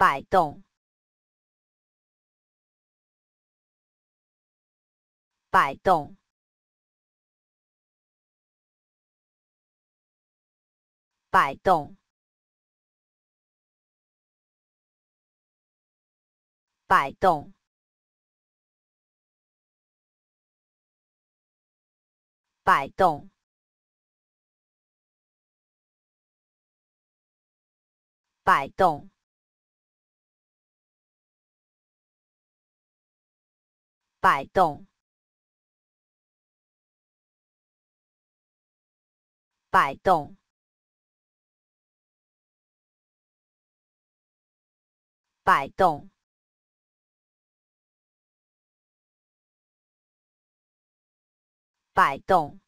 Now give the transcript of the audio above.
摆动，摆动，摆动，摆动，摆动，摆动。摆动，摆动，摆动，摆动。